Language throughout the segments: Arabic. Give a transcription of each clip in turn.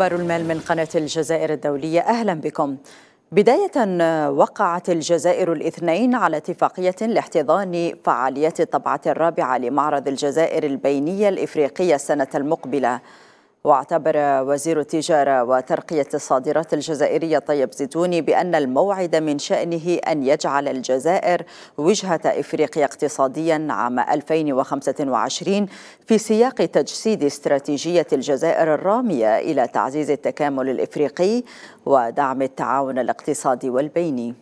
أخبار المال من قناة الجزائر الدولية أهلا بكم بداية وقعت الجزائر الاثنين على اتفاقية لاحتضان فعاليات الطبعة الرابعة لمعرض الجزائر البينية الإفريقية السنة المقبلة واعتبر وزير التجارة وترقية الصادرات الجزائرية طيب زيتوني بأن الموعد من شأنه أن يجعل الجزائر وجهة إفريقيا اقتصاديا عام 2025 في سياق تجسيد استراتيجية الجزائر الرامية إلى تعزيز التكامل الإفريقي ودعم التعاون الاقتصادي والبيني.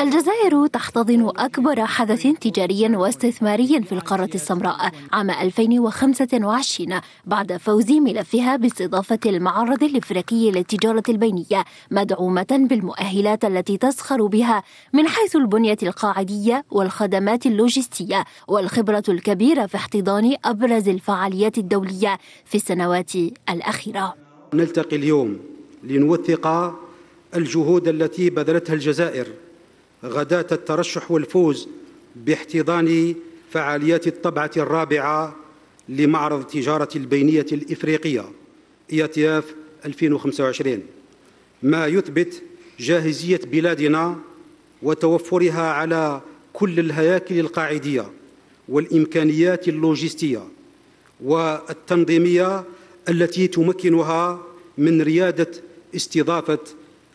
الجزائر تحتضن أكبر حدث تجاري واستثماري في القارة السمراء عام 2025 بعد فوز ملفها باستضافة المعرض الإفريقي للتجارة البينية مدعومة بالمؤهلات التي تسخر بها من حيث البنية القاعدية والخدمات اللوجستية والخبرة الكبيرة في احتضان أبرز الفعاليات الدولية في السنوات الأخيرة نلتقي اليوم لنوثق الجهود التي بذلتها الجزائر غداة الترشح والفوز باحتضان فعاليات الطبعة الرابعة لمعرض تجارة البينية الإفريقية ETF 2025 ما يثبت جاهزية بلادنا وتوفرها على كل الهياكل القاعدية والإمكانيات اللوجستية والتنظيمية التي تمكنها من ريادة استضافة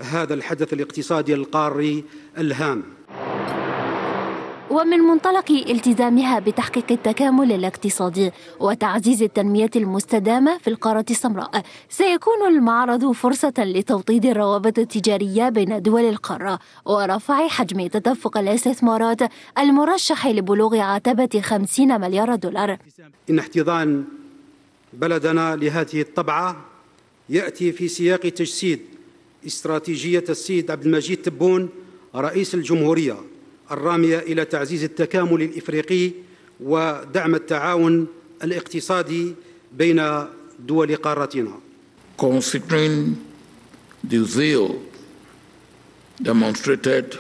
هذا الحدث الاقتصادي القاري الهام ومن منطلق التزامها بتحقيق التكامل الاقتصادي وتعزيز التنمية المستدامة في القارة السمراء سيكون المعرض فرصة لتوطيد الروابط التجارية بين دول القارة ورفع حجم تدفق الاستثمارات المرشح لبلوغ عتبة 50 مليار دولار إن احتضان بلدنا لهذه الطبعة يأتي في سياق تجسيد استراتيجية السيد عبد المجيد تبون رئيس الجمهورية الرامية إلى تعزيز التكامل الإفريقي ودعم التعاون الاقتصادي بين دول قارتنا. Considering the zeal demonstrated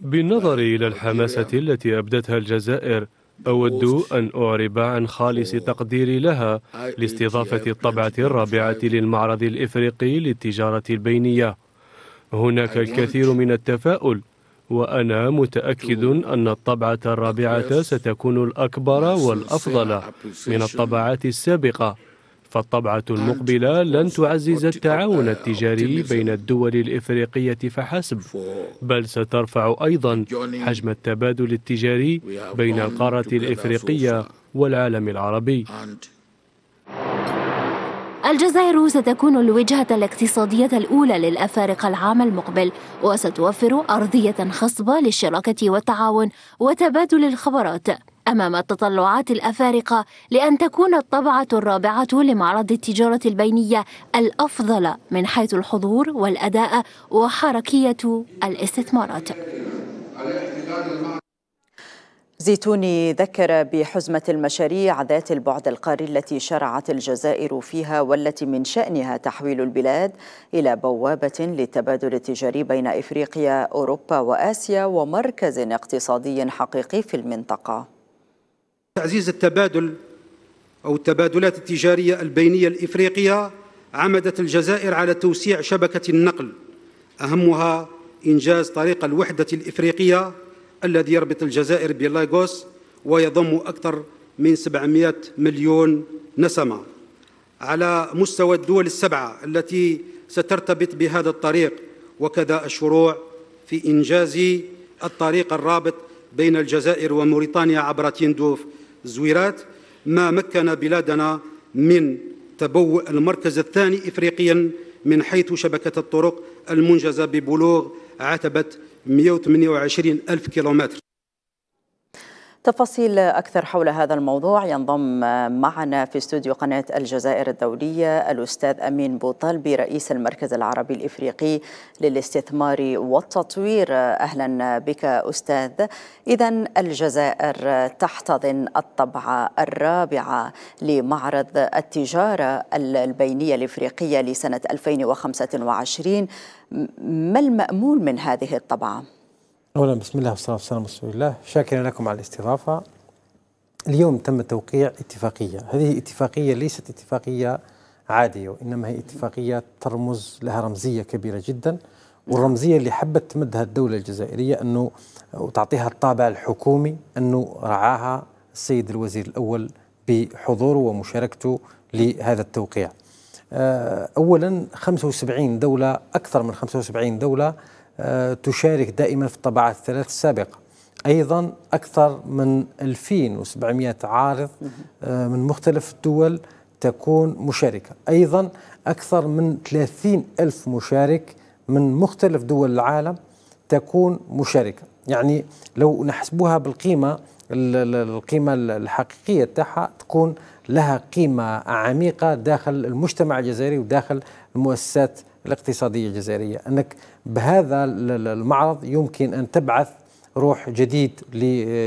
بالنظر إلى الحماسة التي أبدتها الجزائر أود أن أعرب عن خالص تقديري لها لاستضافة الطبعة الرابعة للمعرض الإفريقي للتجارة البينية هناك الكثير من التفاؤل وأنا متأكد أن الطبعة الرابعة ستكون الأكبر والأفضل من الطبعات السابقة فالطبعة المقبلة لن تعزز التعاون التجاري بين الدول الإفريقية فحسب بل سترفع أيضا حجم التبادل التجاري بين القارة الإفريقية والعالم العربي الجزائر ستكون الوجهة الاقتصادية الأولى للأفارقة العام المقبل وستوفر أرضية خصبة للشراكة والتعاون وتبادل الخبرات أمام التطلعات الأفارقة لأن تكون الطبعة الرابعة لمعرض التجارة البينية الأفضل من حيث الحضور والأداء وحركية الاستثمارات زيتوني ذكر بحزمة المشاريع ذات البعد القاري التي شرعت الجزائر فيها والتي من شأنها تحويل البلاد إلى بوابة للتبادل التجاري بين إفريقيا أوروبا وآسيا ومركز اقتصادي حقيقي في المنطقة تعزيز التبادل أو التبادلات التجارية البينية الإفريقية عمدت الجزائر على توسيع شبكة النقل أهمها إنجاز طريق الوحدة الإفريقية الذي يربط الجزائر بلاغوس ويضم أكثر من 700 مليون نسمة على مستوى الدول السبعة التي سترتبط بهذا الطريق وكذا الشروع في إنجاز الطريق الرابط بين الجزائر وموريتانيا عبر تيندوف زويرات ما مكن بلادنا من تبوء المركز الثاني إفريقيا من حيث شبكة الطرق المنجزة ببلوغ عتبة 128 ألف كيلومتر تفاصيل أكثر حول هذا الموضوع ينضم معنا في استوديو قناة الجزائر الدولية الأستاذ أمين بوطالبي رئيس المركز العربي الإفريقي للاستثمار والتطوير أهلا بك أستاذ إذا الجزائر تحتضن الطبعة الرابعة لمعرض التجارة البينية الإفريقية لسنة 2025 ما المأمول من هذه الطبعة؟ أولا بسم الله والصلاة والسلام على رسول الله شاكرا لكم على الاستضافة اليوم تم توقيع اتفاقية هذه اتفاقية ليست اتفاقية عادية وإنما هي اتفاقية ترمز لها رمزية كبيرة جدا والرمزية اللي حبت تمدها الدولة الجزائرية أنه وتعطيها الطابع الحكومي أنه رعاها السيد الوزير الأول بحضوره ومشاركته لهذا التوقيع آه، أولا 75 دولة أكثر من 75 دولة آه، تشارك دائما في الطبعات الثلاث السابقة أيضا أكثر من 2700 عارض آه، من مختلف الدول تكون مشاركة أيضا أكثر من 30 ألف مشارك من مختلف دول العالم تكون مشاركة يعني لو نحسبوها بالقيمة القيمة الحقيقية تاعها تكون لها قيمة عميقة داخل المجتمع الجزائري وداخل المؤسسات الاقتصادية الجزائرية أنك بهذا المعرض يمكن أن تبعث روح جديد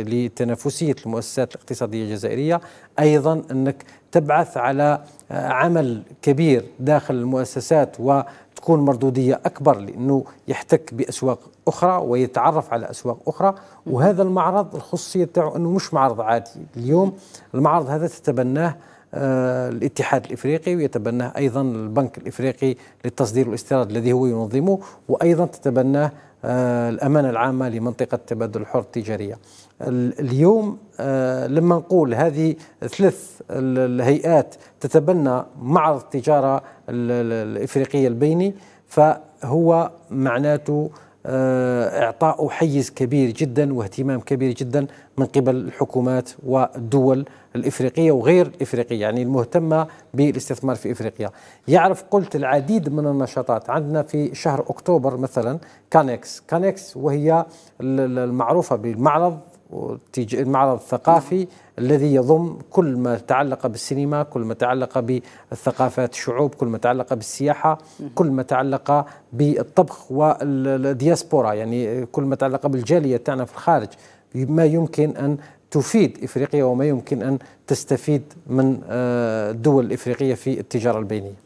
لتنافسية المؤسسات الاقتصادية الجزائرية أيضا أنك تبعث على عمل كبير داخل المؤسسات وتكون مردودية أكبر لأنه يحتك بأسواق أخرى ويتعرف على أسواق أخرى وهذا المعرض الخصوصية تاعه أنه مش معرض عادي اليوم المعرض هذا تتبناه آه، الاتحاد الافريقي ويتبناه ايضا البنك الافريقي للتصدير والاستيراد الذي هو ينظمه وايضا تتبناه آه، الامانه العامه لمنطقه التبادل الحر التجاريه. اليوم آه، لما نقول هذه ثلاث الهيئات تتبنى معرض التجاره الافريقيه البيني فهو معناته آه، إعطاء حيز كبير جدا واهتمام كبير جدا من قبل الحكومات والدول الإفريقية وغير الإفريقية يعني المهتمة بالاستثمار في إفريقيا يعرف قلت العديد من النشاطات عندنا في شهر أكتوبر مثلا كانكس كانكس وهي المعروفة بالمعرض المعرض الثقافي الذي يضم كل ما تعلق بالسينما كل ما تعلق بالثقافات الشعوب كل ما تعلق بالسياحة كل ما تعلق بالطبخ والدياسبورا يعني كل ما تعلق بالجالية تاعنا في الخارج ما يمكن أن تفيد إفريقيا وما يمكن أن تستفيد من آه، الدول الإفريقية في التجارة البينية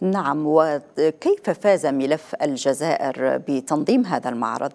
نعم وكيف فاز ملف الجزائر بتنظيم هذا المعرض؟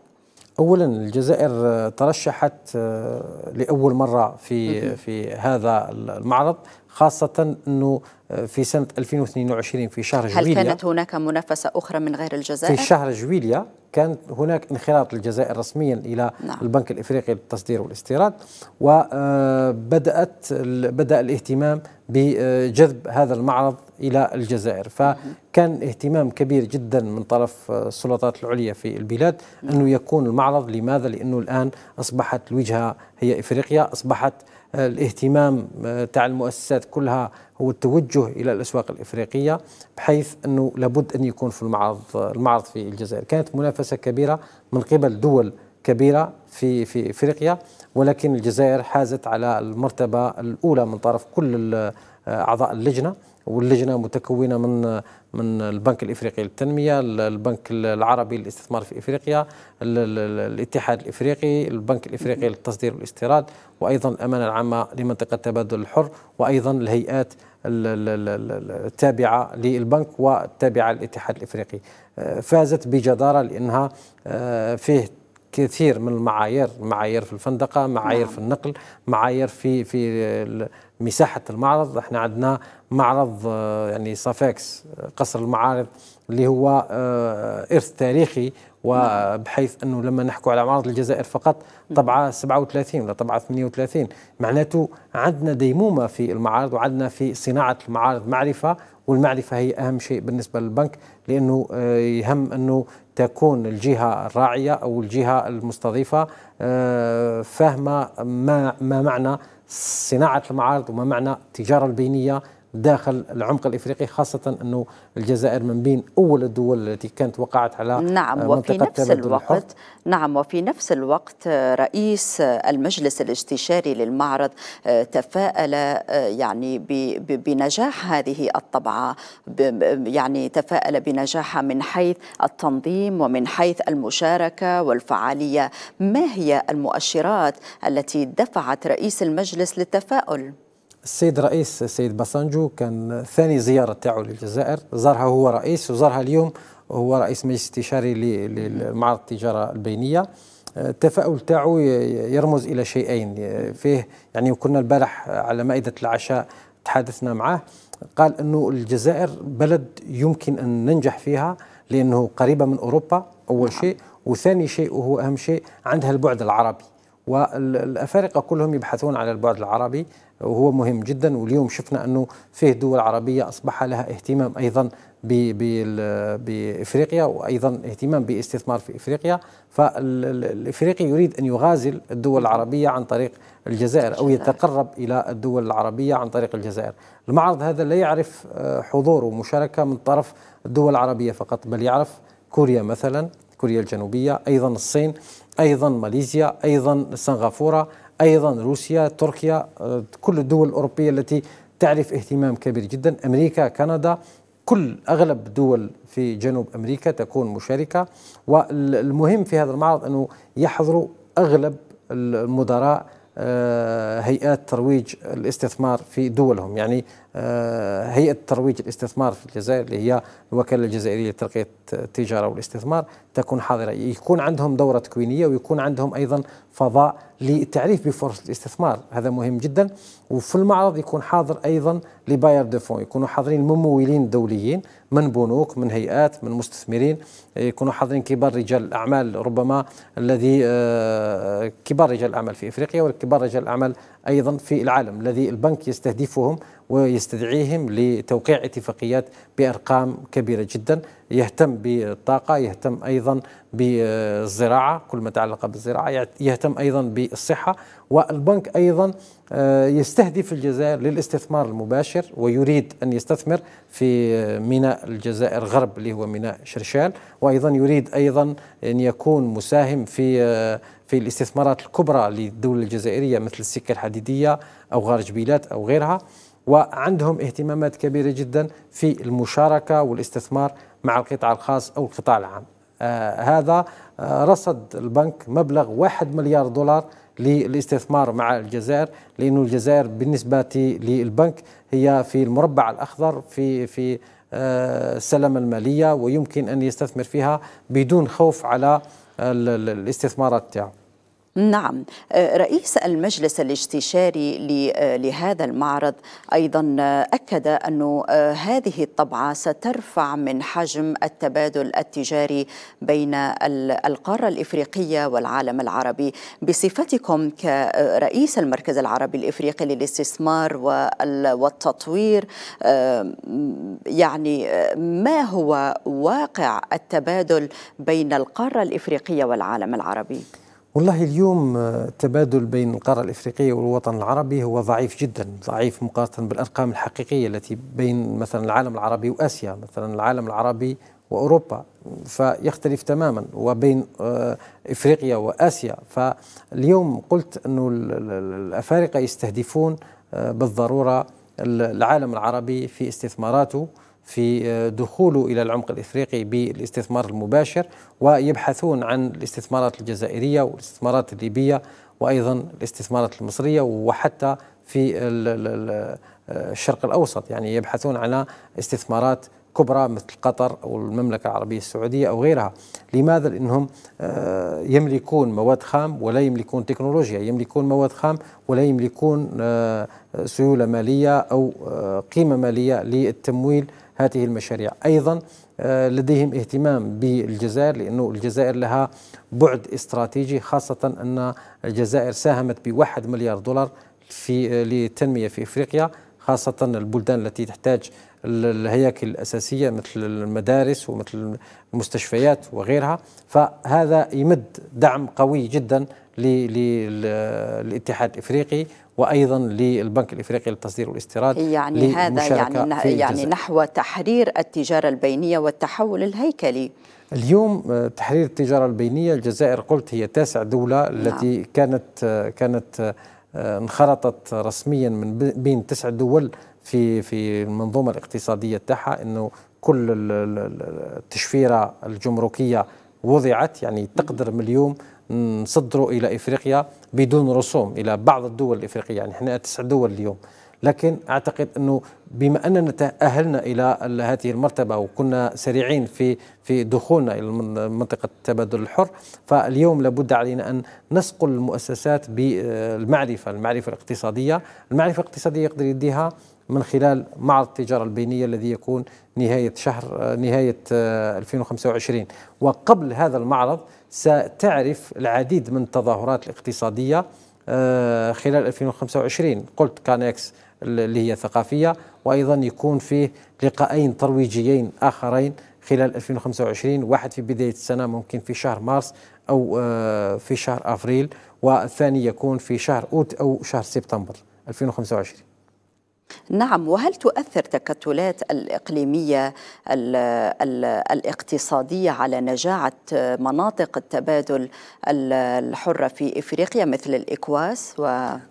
اولا الجزائر ترشحت آه، لاول مره في في هذا المعرض خاصه انه في سنة 2022 في شهر هل جويليا هل كانت هناك منافسة أخرى من غير الجزائر؟ في شهر جويليا كان هناك انخراط الجزائر رسميا إلى نعم. البنك الإفريقي للتصدير والاستيراد وبدأت آه، بدأ الاهتمام بجذب هذا المعرض إلى الجزائر فكان اهتمام كبير جدا من طرف السلطات العليا في البلاد نعم. أنه يكون المعرض لماذا؟ لأنه الآن أصبحت الوجهة هي إفريقيا أصبحت الاهتمام آه، تاع المؤسسات كلها هو التوجه الى الاسواق الافريقيه بحيث انه لابد ان يكون في المعرض المعرض في الجزائر كانت منافسه كبيره من قبل دول كبيره في في افريقيا ولكن الجزائر حازت على المرتبه الاولى من طرف كل آه، اعضاء اللجنه واللجنه متكونه من من البنك الافريقي للتنميه، البنك العربي للاستثمار في افريقيا، الاتحاد الافريقي، البنك الافريقي للتصدير والاستيراد، وايضا الامانه العامه لمنطقه التبادل الحر، وايضا الهيئات التابعه للبنك والتابعه للاتحاد الافريقي. آه، فازت بجداره لانها آه، فيه كثير من المعايير معايير في الفندقه معايير نعم. في النقل معايير في في مساحه المعرض احنا عندنا معرض آه، يعني صافاكس آه، قصر المعارض اللي هو آه، ارث تاريخي نعم. وبحيث انه لما نحكو على معرض الجزائر فقط طبعه 37 ولا طبعه 38 معناته عندنا ديمومه في المعارض وعندنا في صناعه المعارض معرفه والمعرفه هي اهم شيء بالنسبه للبنك لانه آه، يهم انه تكون الجهه الراعيه او الجهه المستضيفه آه، فاهمه ما ما معنى صناعه المعارض وما معنى التجاره البينيه داخل العمق الافريقي خاصه انه الجزائر من بين اول الدول التي كانت وقعت على نعم آه، وفي نفس الوقت نعم وفي نفس الوقت آه، رئيس آه، المجلس الاستشاري للمعرض تفاءل يعني بنجاح هذه الطبعه يعني تفاءل بنجاحها من حيث التنظيم ومن حيث المشاركه والفعاليه ما هي المؤشرات التي دفعت رئيس المجلس للتفاؤل السيد رئيس السيد باسانجو كان ثاني زيارة تاعو للجزائر زارها هو رئيس وزارها اليوم هو رئيس مجلس استشاري لمعرض التجارة البينية التفاؤل تاعو يرمز إلى شيئين فيه يعني وكنا البارح على مائدة العشاء تحدثنا معه قال أنه الجزائر بلد يمكن أن ننجح فيها لأنه قريبة من أوروبا أول نعم. شيء وثاني شيء وهو أهم شيء عندها البعد العربي والافارقه كلهم يبحثون على البعد العربي وهو مهم جدا واليوم شفنا انه فيه دول عربيه اصبح لها اهتمام ايضا بافريقيا وايضا اهتمام باستثمار في افريقيا فالافريقي يريد ان يغازل الدول العربيه عن طريق الجزائر او يتقرب الى الدول العربيه عن طريق الجزائر. المعرض هذا لا يعرف آه، حضور ومشاركه من طرف الدول العربيه فقط بل يعرف كوريا مثلا كوريا الجنوبيه ايضا الصين ايضا ماليزيا ايضا سنغافوره ايضا روسيا تركيا آه، كل الدول الاوروبيه التي تعرف اهتمام كبير جدا امريكا كندا كل اغلب الدول في جنوب امريكا تكون مشاركه والمهم في هذا المعرض انه يحضروا اغلب المدراء آه، هيئات ترويج الاستثمار في دولهم يعني آه، هيئه ترويج الاستثمار في الجزائر اللي هي الوكاله الجزائريه لترقيه التجاره والاستثمار تكون حاضره يكون عندهم دوره تكوينيه ويكون عندهم ايضا فضاء للتعريف بفرص الاستثمار هذا مهم جدا وفي المعرض يكون حاضر ايضا لباير دو فون يكونوا حاضرين ممولين دوليين من بنوك من هيئات من مستثمرين يكونوا حاضرين كبار رجال الاعمال ربما الذي آه، كبار رجال الاعمال في افريقيا وكبار رجال الاعمال أيضا في العالم الذي البنك يستهدفهم ويستدعيهم لتوقيع اتفاقيات بأرقام كبيرة جدا يهتم بالطاقة يهتم أيضا بالزراعة كل ما تعلق بالزراعة يهتم أيضا بالصحة والبنك أيضا آه، يستهدف الجزائر للاستثمار المباشر ويريد أن يستثمر في ميناء الجزائر غرب اللي هو ميناء شرشال وأيضا يريد أيضا أن يكون مساهم في آه، في الاستثمارات الكبرى للدولة الجزائرية مثل السكة الحديدية أو غار جبيلات أو غيرها وعندهم اهتمامات كبيرة جدا في المشاركة والاستثمار مع القطاع الخاص أو القطاع العام آه هذا آه رصد البنك مبلغ واحد مليار دولار للاستثمار مع الجزائر لأن الجزائر بالنسبة للبنك هي في المربع الأخضر في في آه السلامة المالية ويمكن أن يستثمر فيها بدون خوف على الاستثمارات تاعو نعم آه، رئيس المجلس الاستشاري آه، لهذا المعرض ايضا آه، اكد أن هذه الطبعه سترفع من حجم التبادل التجاري بين القاره الافريقيه والعالم العربي بصفتكم كرئيس المركز العربي الافريقي للاستثمار والتطوير يعني ما هو واقع التبادل بين القاره الافريقيه والعالم العربي والله اليوم آه، التبادل بين القارة الإفريقية والوطن العربي هو ضعيف جدا ضعيف مقارنة بالأرقام الحقيقية التي بين مثلا العالم العربي وآسيا مثلا العالم العربي وأوروبا فيختلف تماما وبين آه، إفريقيا وآسيا فاليوم قلت أنه الأفارقة يستهدفون آه، بالضرورة العالم العربي في استثماراته في آه، دخوله الى العمق الافريقي بالاستثمار المباشر ويبحثون عن الاستثمارات الجزائريه والاستثمارات الليبيه وايضا الاستثمارات المصريه وحتى في آه، الشرق الاوسط يعني يبحثون على استثمارات كبرى مثل قطر او المملكه العربيه السعوديه او غيرها، لماذا؟ لانهم آه، يملكون مواد خام ولا يملكون تكنولوجيا، يملكون مواد خام ولا يملكون سيوله ماليه او قيمه ماليه للتمويل هذه المشاريع أيضا آه، لديهم اهتمام بالجزائر لأنه الجزائر لها بعد استراتيجي خاصة أن الجزائر ساهمت بواحد مليار دولار في آه، للتنمية في إفريقيا خاصة البلدان التي تحتاج الهياكل الأساسية مثل المدارس ومثل المستشفيات وغيرها فهذا يمد دعم قوي جدا للاتحاد آه، الإفريقي وايضا للبنك الافريقي للتصدير والاستيراد يعني هذا يعني يعني نحو تحرير التجاره البينيه والتحول الهيكلي اليوم آه، تحرير التجاره البينيه الجزائر قلت هي تاسع دوله نعم. التي نعم. كانت آه، كانت آه، انخرطت رسميا من بين تسع دول في في المنظومه الاقتصاديه تاعها انه كل التشفيره الجمركيه وضعت يعني تقدر من اليوم نصدروا الى افريقيا بدون رسوم الى بعض الدول الافريقيه يعني احنا تسع دول اليوم لكن اعتقد انه بما اننا تاهلنا الى هذه المرتبه وكنا سريعين في في دخولنا الى منطقه التبادل الحر فاليوم لابد علينا ان نسقل المؤسسات بالمعرفه المعرفه الاقتصاديه المعرفه الاقتصاديه يقدر يديها من خلال معرض التجارة البينية الذي يكون نهاية شهر آه، نهاية 2025 آه، وقبل هذا المعرض ستعرف العديد من التظاهرات الاقتصادية آه، خلال 2025 قلت كانكس اللي هي ثقافية وأيضا يكون فيه لقاءين ترويجيين آخرين خلال 2025 واحد في بداية السنة ممكن في شهر مارس أو آه، في شهر أفريل والثاني يكون في شهر أوت أو شهر سبتمبر 2025 نعم وهل تؤثر تكتلات الإقليمية الاقتصادية على نجاعة مناطق التبادل الحرة في إفريقيا مثل الإكواس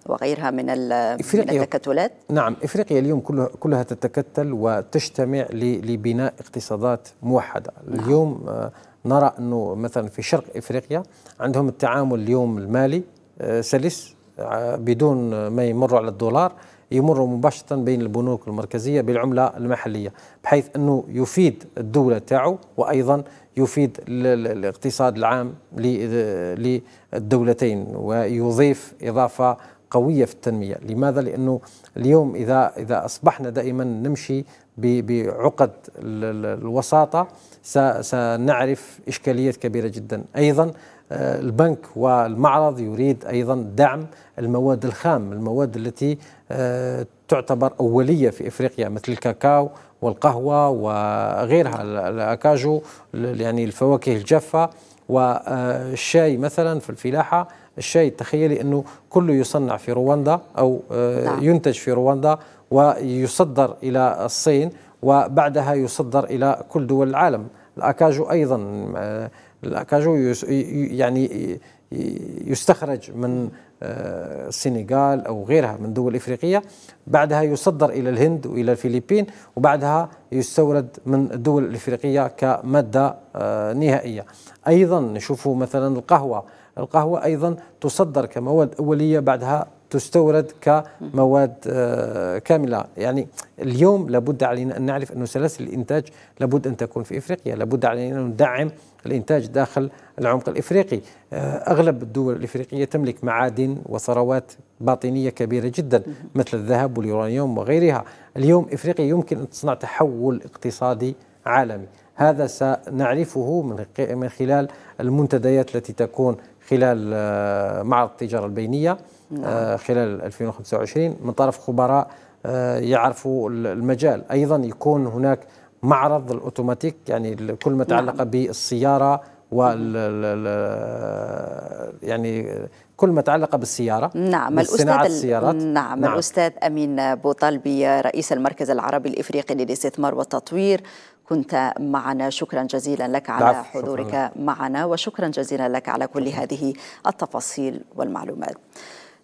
وغيرها من, من التكتلات؟ نعم إفريقيا اليوم كلها, كلها تتكتل وتجتمع لبناء اقتصادات موحدة نعم. اليوم آه، نرى أنه مثلا في شرق إفريقيا عندهم التعامل اليوم المالي آه، سلس آه، بدون ما يمروا على الدولار يمر مباشره بين البنوك المركزيه بالعمله المحليه بحيث انه يفيد الدوله تاعو وايضا يفيد الاقتصاد العام للدولتين ويضيف اضافه قويه في التنميه، لماذا؟ لانه اليوم اذا اذا اصبحنا دائما نمشي بعقد الوساطه سنعرف اشكاليات كبيره جدا، ايضا آه، البنك والمعرض يريد ايضا دعم المواد الخام، المواد التي تعتبر أولية في إفريقيا مثل الكاكاو والقهوة وغيرها الأكاجو يعني الفواكه الجافة والشاي مثلا في الفلاحة الشاي تخيلي أنه كله يصنع في رواندا أو آه، نعم. ينتج في رواندا ويصدر إلى الصين وبعدها يصدر إلى كل دول العالم الأكاجو أيضا آه، الأكاجو يعني يستخرج من السنغال آه، أو غيرها من دول إفريقية بعدها يصدر إلى الهند وإلى الفلبين وبعدها يستورد من الدول الإفريقية كمادة آه، نهائية أيضا نشوف مثلا القهوة القهوة أيضا تصدر كمواد أولية بعدها تستورد كمواد آه، كامله يعني اليوم لابد علينا ان نعرف أن سلاسل الانتاج لابد ان تكون في افريقيا لابد علينا ان ندعم الانتاج داخل العمق الافريقي آه، اغلب الدول الافريقيه تملك معادن وثروات باطنيه كبيره جدا مثل الذهب واليورانيوم وغيرها اليوم افريقيا يمكن ان تصنع تحول اقتصادي عالمي هذا سنعرفه من خلال المنتديات التي تكون خلال آه، معرض التجاره البينيه نعم. آه، خلال 2025 من طرف خبراء آه، يعرفوا المجال أيضا يكون هناك معرض الأوتوماتيك يعني كل ما تعلق نعم. بالسيارة وال يعني كل ما تعلق بالسياره نعم الأستاذ السيارات نعم, نعم الاستاذ امين بوطالبي رئيس المركز العربي الافريقي للاستثمار والتطوير كنت معنا شكرا جزيلا لك على حضورك معنا وشكرا جزيلا لك على كل هذه التفاصيل والمعلومات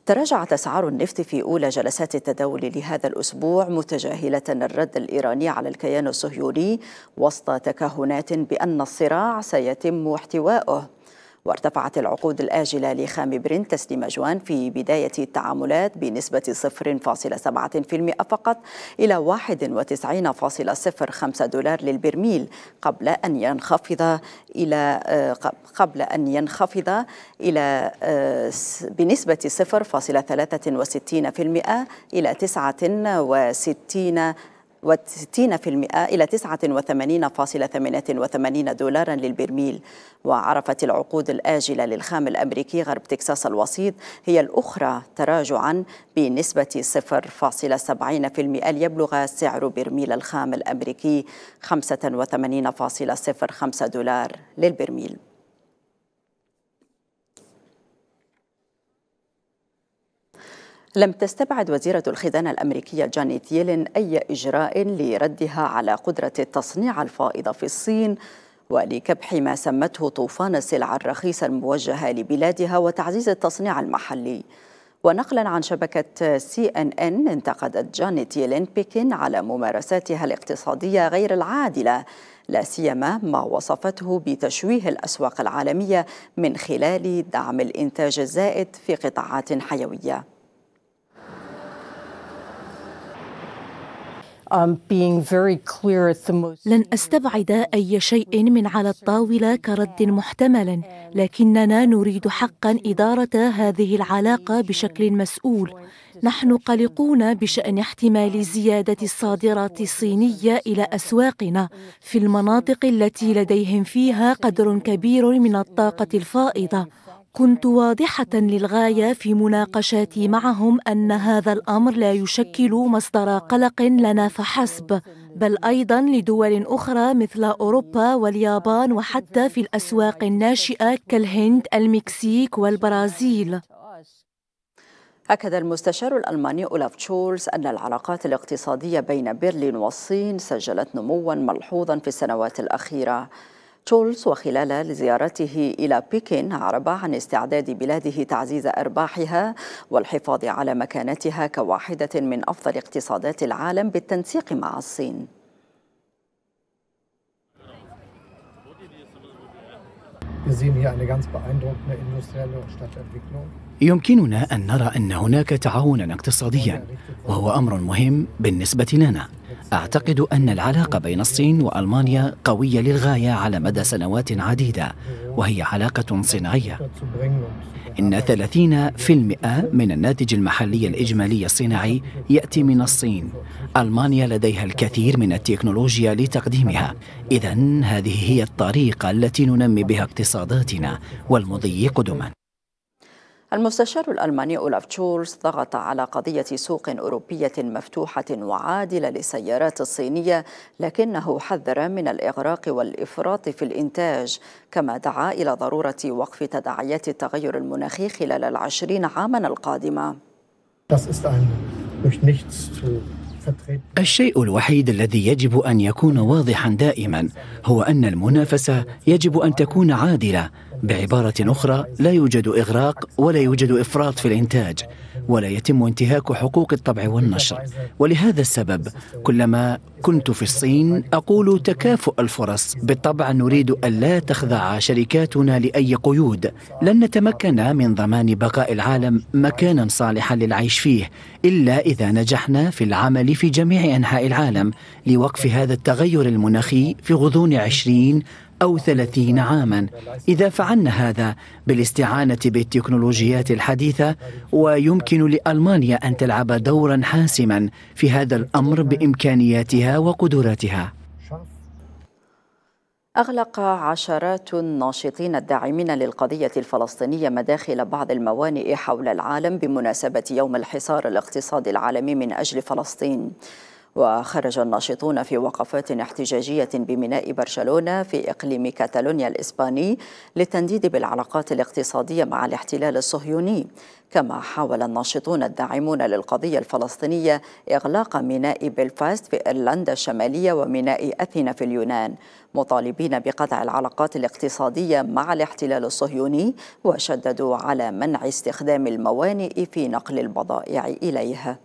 تراجعت أسعار النفط في أولى جلسات التداول لهذا الأسبوع متجاهلة الرد الإيراني على الكيان الصهيوني وسط تكهنات بأن الصراع سيتم احتوائه وارتفعت العقود الآجلة لخام برين تسليم جوان في بداية التعاملات بنسبة 0.7% فقط إلى 91.05 دولار للبرميل قبل أن ينخفض إلى آه، قبل أن ينخفض إلى آه، بنسبة 0.63% إلى 69 إلى 89.88 دولارا للبرميل وعرفت العقود الآجلة للخام الأمريكي غرب تكساس الوسيط هي الأخرى تراجعا بنسبة 0.70% ليبلغ سعر برميل الخام الأمريكي 85.05 دولار للبرميل لم تستبعد وزيرة الخزانة الأمريكية جانيت ييلين أي إجراء لردها على قدرة التصنيع الفائضة في الصين ولكبح ما سمته طوفان السلع الرخيصة الموجهة لبلادها وتعزيز التصنيع المحلي ونقلا عن شبكة سي ان ان انتقدت جانيت ييلين بكين على ممارساتها الاقتصادية غير العادلة لا سيما ما وصفته بتشويه الأسواق العالمية من خلال دعم الإنتاج الزائد في قطاعات حيوية Um, لن استبعد اي شيء من على الطاوله كرد محتمل لكننا نريد حقا اداره هذه العلاقه بشكل مسؤول نحن قلقون بشان احتمال زياده الصادرات الصينيه الى اسواقنا في المناطق التي لديهم فيها قدر كبير من الطاقه الفائضه كنت واضحة للغاية في مناقشاتي معهم أن هذا الأمر لا يشكل مصدر قلق لنا فحسب، بل أيضا لدول أخرى مثل أوروبا واليابان وحتى في الأسواق الناشئة كالهند، المكسيك والبرازيل. أكد المستشار الألماني أولاف تشولز أن العلاقات الاقتصادية بين برلين والصين سجلت نموا ملحوظا في السنوات الأخيرة تشولز وخلال زيارته إلى بكين عرب عن استعداد بلاده تعزيز أرباحها والحفاظ على مكانتها كواحدة من أفضل اقتصادات العالم بالتنسيق مع الصين يمكننا أن نرى أن هناك تعاونا اقتصاديا وهو أمر مهم بالنسبة لنا أعتقد أن العلاقة بين الصين وألمانيا قوية للغاية على مدى سنوات عديدة وهي علاقة صناعية إن 30% من الناتج المحلي الإجمالي الصناعي يأتي من الصين ألمانيا لديها الكثير من التكنولوجيا لتقديمها إذا هذه هي الطريقة التي ننمي بها اقتصاداتنا والمضي قدما المستشار الألماني أولاف تشولز ضغط على قضية سوق أوروبية مفتوحة وعادلة للسيارات الصينية لكنه حذر من الإغراق والإفراط في الإنتاج كما دعا إلى ضرورة وقف تداعيات التغير المناخي خلال العشرين عاما القادمة الشيء الوحيد الذي يجب ان يكون واضحا دائما هو ان المنافسه يجب ان تكون عادله بعبارة أخرى لا يوجد إغراق ولا يوجد إفراط في الإنتاج ولا يتم انتهاك حقوق الطبع والنشر ولهذا السبب كلما كنت في الصين أقول تكافؤ الفرص بالطبع نريد ألا تخضع شركاتنا لأي قيود لن نتمكن من ضمان بقاء العالم مكانا صالحا للعيش فيه إلا إذا نجحنا في العمل في جميع أنحاء العالم لوقف هذا التغير المناخي في غضون عشرين أو ثلاثين عاما إذا فعلنا هذا بالاستعانة بالتكنولوجيات الحديثة ويمكن لألمانيا أن تلعب دورا حاسما في هذا الأمر بإمكانياتها وقدراتها أغلق عشرات الناشطين الداعمين للقضية الفلسطينية مداخل بعض الموانئ حول العالم بمناسبة يوم الحصار الاقتصادي العالمي من أجل فلسطين وخرج الناشطون في وقفات احتجاجية بميناء برشلونة في إقليم كاتالونيا الإسباني للتنديد بالعلاقات الاقتصادية مع الاحتلال الصهيوني كما حاول الناشطون الداعمون للقضية الفلسطينية إغلاق ميناء بلفاست في إيرلندا الشمالية وميناء أثينا في اليونان مطالبين بقطع العلاقات الاقتصادية مع الاحتلال الصهيوني وشددوا على منع استخدام الموانئ في نقل البضائع إليها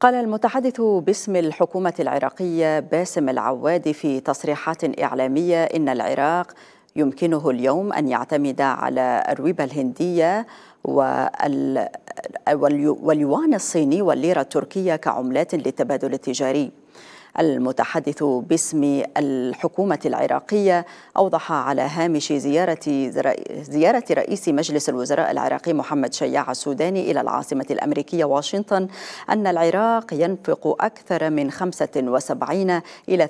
قال المتحدث باسم الحكومة العراقية باسم العواد في تصريحات إعلامية إن العراق يمكنه اليوم أن يعتمد على الربا الهندية واليوان الصيني والليرة التركية كعملات للتبادل التجاري المتحدث باسم الحكومة العراقية أوضح على هامش زيارة زيارة رئيس مجلس الوزراء العراقي محمد شياع السوداني إلى العاصمة الأمريكية واشنطن أن العراق ينفق أكثر من 75 إلى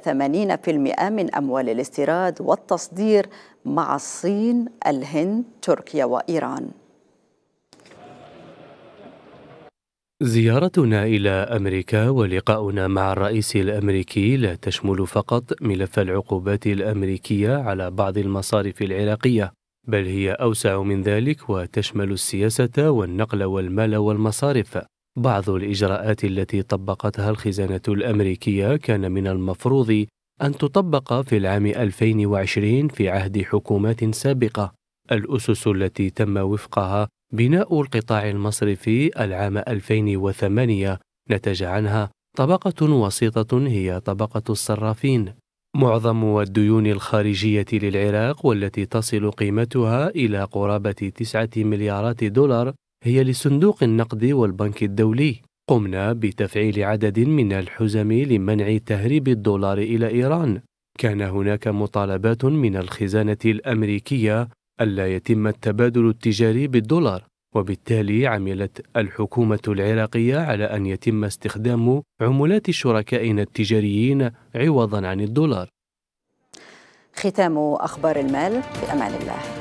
80% من أموال الاستيراد والتصدير مع الصين الهند تركيا وإيران زيارتنا إلى أمريكا ولقاؤنا مع الرئيس الأمريكي لا تشمل فقط ملف العقوبات الأمريكية على بعض المصارف العراقية، بل هي أوسع من ذلك وتشمل السياسة والنقل والمال والمصارف. بعض الإجراءات التي طبقتها الخزانة الأمريكية كان من المفروض أن تطبق في العام 2020 في عهد حكومات سابقة. الأسس التي تم وفقها بناء القطاع المصرفي العام 2008 نتج عنها طبقة وسيطة هي طبقة الصرافين معظم الديون الخارجية للعراق والتي تصل قيمتها إلى قرابة 9 مليارات دولار هي لصندوق النقد والبنك الدولي قمنا بتفعيل عدد من الحزم لمنع تهريب الدولار إلى إيران كان هناك مطالبات من الخزانة الأمريكية ألا يتم التبادل التجاري بالدولار وبالتالي عملت الحكومة العراقية على أن يتم استخدام عملات شركائنا التجاريين عوضا عن الدولار ختام أخبار المال في أمان الله